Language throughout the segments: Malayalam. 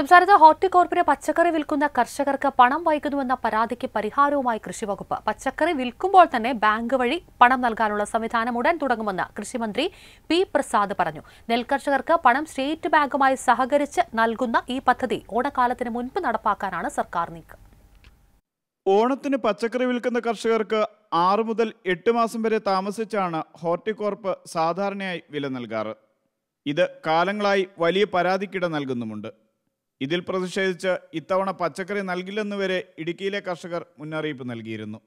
സംസ്ഥാനത്ത് ഹോർട്ടിക്കോർപ്പിന് പച്ചക്കറി വിൽക്കുന്ന കർഷകർക്ക് പണം വൈകുന്നുവെന്ന പരാതിക്ക് പരിഹാരവുമായി കൃഷിവകുപ്പ് പച്ചക്കറി വിൽക്കുമ്പോൾ തന്നെ ബാങ്ക് വഴി പണം നൽകാനുള്ള സംവിധാനം ഉടൻ തുടങ്ങുമെന്ന് കൃഷിമന്ത്രി പി പ്രസാദ് പറഞ്ഞു നെൽകർഷകർക്ക് പണം സ്റ്റേറ്റ് ബാങ്കുമായി സഹകരിച്ച് നൽകുന്ന ഈ പദ്ധതി ഓണക്കാലത്തിന് മുൻപ് നടപ്പാക്കാനാണ് സർക്കാർ നീക്കം ഓണത്തിന് പച്ചക്കറി വിൽക്കുന്ന കർഷകർക്ക് ആറു മുതൽ എട്ട് മാസം വരെ താമസിച്ചാണ് ഹോർട്ടിക്കോർപ്പ് സാധാരണയായി വില നൽകാറ് ഇത് കാലങ്ങളായി വലിയ പരാതിക്കിട നൽകുന്നുമുണ്ട് ഇതിൽ പ്രതിഷേധിച്ച് ഇത്തവണ പച്ചക്കറി നൽകില്ലെന്നുവരെ ഇടുക്കിയിലെ കർഷകർ മുന്നറിയിപ്പ് നൽകിയിരുന്നു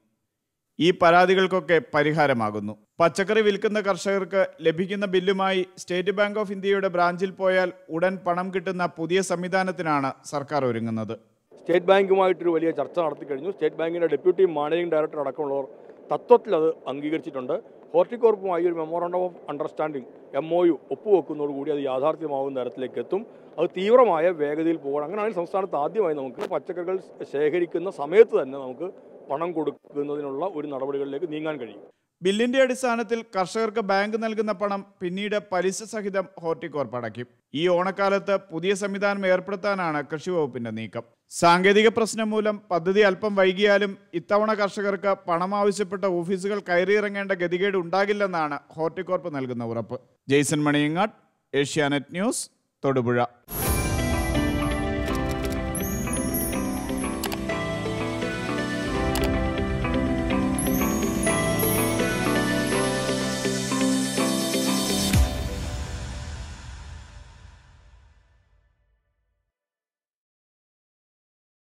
ഈ പരാതികൾക്കൊക്കെ പരിഹാരമാകുന്നു പച്ചക്കറി വിൽക്കുന്ന കർഷകർക്ക് ലഭിക്കുന്ന ബില്ലുമായി സ്റ്റേറ്റ് ബാങ്ക് ഓഫ് ഇന്ത്യയുടെ ബ്രാഞ്ചിൽ പോയാൽ ഉടൻ പണം കിട്ടുന്ന പുതിയ സംവിധാനത്തിനാണ് സർക്കാർ ഒരുങ്ങുന്നത് സ്റ്റേറ്റ് ബാങ്കുമായിട്ടൊരു വലിയ ചർച്ച നടത്തി കഴിഞ്ഞു സ്റ്റേറ്റ് ബാങ്കിന്റെ ഡെപ്യൂട്ടി മാനേജിംഗ് ഡയറക്ടർ അടക്കമുള്ളവർ തത്വത്തിൽ അത് അംഗീകരിച്ചിട്ടുണ്ട് ഹോർട്ടികോർപ്പുമായി ഒരു memorandum of understanding M O U ഒപ്പുവെക്കുന്നതോടുകൂടി അത് യാഥാർത്ഥ്യമാവുന്ന തരത്തിലേക്ക് എത്തും അത് തീവ്രമായ വേഗതയിൽ പോകണം അങ്ങനെയാണെങ്കിൽ സംസ്ഥാനത്ത് ആദ്യമായി നമുക്ക് പച്ചക്കറികൾ ശേഖരിക്കുന്ന സമയത്ത് തന്നെ നമുക്ക് പണം കൊടുക്കുന്നതിനുള്ള ഒരു നടപടികളിലേക്ക് നീങ്ങാൻ കഴിയും ബില്ലിന്റെ അടിസ്ഥാനത്തിൽ കർഷകർക്ക് ബാങ്ക് നൽകുന്ന പണം പിന്നീട് പലിശ സഹിതം ഹോർട്ടിക്കോർപ്പ് അടയ്ക്കും ഈ ഓണക്കാലത്ത് പുതിയ സംവിധാനം ഏർപ്പെടുത്താനാണ് കൃഷി വകുപ്പിന്റെ നീക്കം സാങ്കേതിക പ്രശ്നം മൂലം പദ്ധതി അല്പം വൈകിയാലും ഇത്തവണ കർഷകർക്ക് പണം ആവശ്യപ്പെട്ട ഓഫീസുകൾ കയറിയിറങ്ങേണ്ട ഗതികേട് ഉണ്ടാകില്ലെന്നാണ് ഹോർട്ടിക്കോർപ്പ് നൽകുന്ന ഉറപ്പ് ജെയ്സൺ മണിയങ്ങാട് ഏഷ്യാനെറ്റ് ന്യൂസ് തൊടുപുഴ